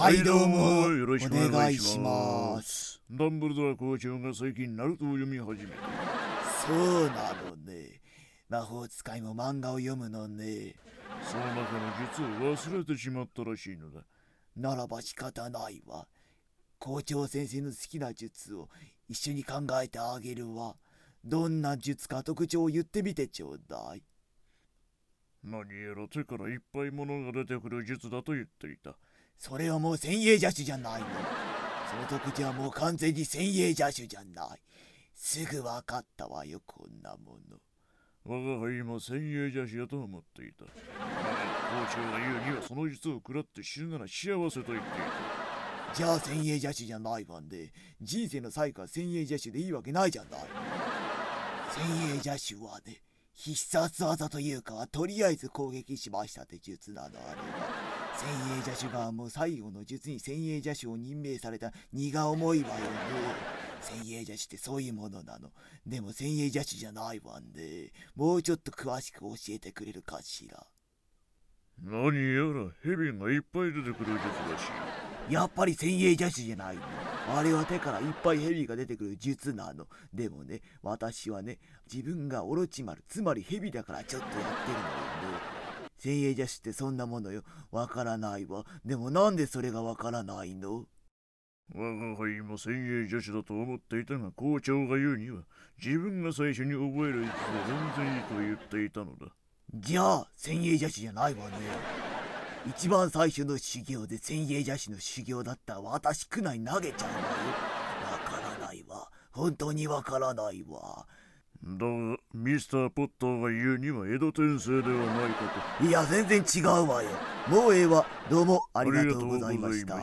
はいどうもよろしくお願いしますダンブルドア校長が最近ナルトを読み始めたそうなのね魔法使いも漫画を読むのねその中の術を忘れてしまったらしいのだならば仕方ないわ校長先生の好きな術を一緒に考えてあげるわどんな術か特徴を言ってみてちょうだい何やら手からいっぱい物が出てくる術だと言っていたそれはもう先鋭邪種じゃないの。その時はもう完全に先鋭邪種じゃない。すぐ分かったわよ、こんなもの。我が輩も先鋭邪種やと思っていた。校長が言うにはその術を食らって死ぬなら幸せと言っていた。じゃあ先鋭邪種じゃないわんで、人生の最後は先鋭邪種でいいわけないじゃない。先鋭邪種はね。必殺技というかとりあえず攻撃しましたって術なのあれは先鋭邪手がもう最後の術に先鋭邪手を任命された荷が重いわよね先鋭邪手ってそういうものなのでも先鋭邪手じゃないわんでもうちょっと詳しく教えてくれるかしら何やら蛇がいっぱい出てくる術らしいやっぱり先鋭邪視じゃないのあれは手からいっぱい蛇が出てくる術なのでもね私はね自分がオロチマルつまり蛇だからちょっとやってるのよね先鋭邪視ってそんなものよわからないわでもなんでそれがわからないの我が輩も先鋭女子だと思っていたが校長が言うには自分が最初に覚える位置で全然いいと言っていたのだじゃあ千鋭邪師じゃないわね一番最初の修行で千鋭邪師の修行だった私くない投げちゃうわよわからないわ本当にわからないわだがミスター・ポッターが言うには江戸転生ではないかといや全然違うわよもうええわどうもありがとうございました